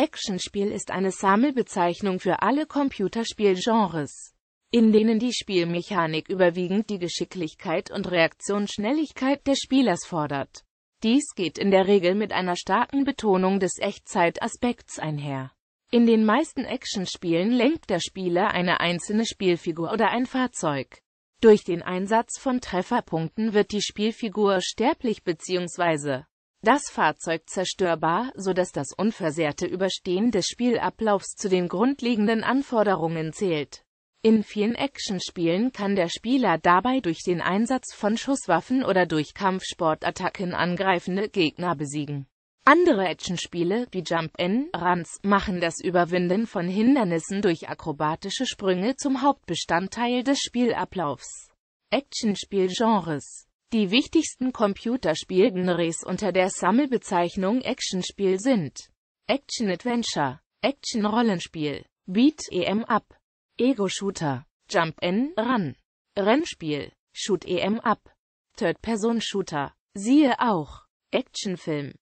Actionspiel ist eine Sammelbezeichnung für alle Computerspielgenres, in denen die Spielmechanik überwiegend die Geschicklichkeit und Reaktionsschnelligkeit des Spielers fordert. Dies geht in der Regel mit einer starken Betonung des Echtzeitaspekts einher. In den meisten Actionspielen lenkt der Spieler eine einzelne Spielfigur oder ein Fahrzeug. Durch den Einsatz von Trefferpunkten wird die Spielfigur sterblich bzw das Fahrzeug zerstörbar, sodass das unversehrte Überstehen des Spielablaufs zu den grundlegenden Anforderungen zählt. In vielen Actionspielen kann der Spieler dabei durch den Einsatz von Schusswaffen oder durch Kampfsportattacken angreifende Gegner besiegen. Andere Actionspiele, wie Jump N Runs, machen das Überwinden von Hindernissen durch akrobatische Sprünge zum Hauptbestandteil des Spielablaufs. Actionspielgenres die wichtigsten Computerspiel-Genres unter der Sammelbezeichnung Actionspiel sind Action-Adventure, Action-Rollenspiel, Beat-em-up, Ego-Shooter, Jump-n-Run, Rennspiel, Shoot-em-up, Third-Person-Shooter, siehe auch Actionfilm